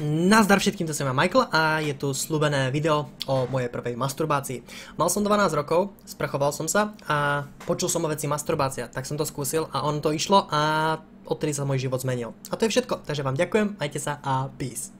Nazdar všetkým, to som ja Michael a je tu slúbené video o mojej prvej masturbácii. Mal som 12 rokov, sprchoval som sa a počul som o veci masturbácia, tak som to skúsil a on to išlo a odtedy sa môj život zmenil. A to je všetko, takže vám ďakujem, majte sa a peace.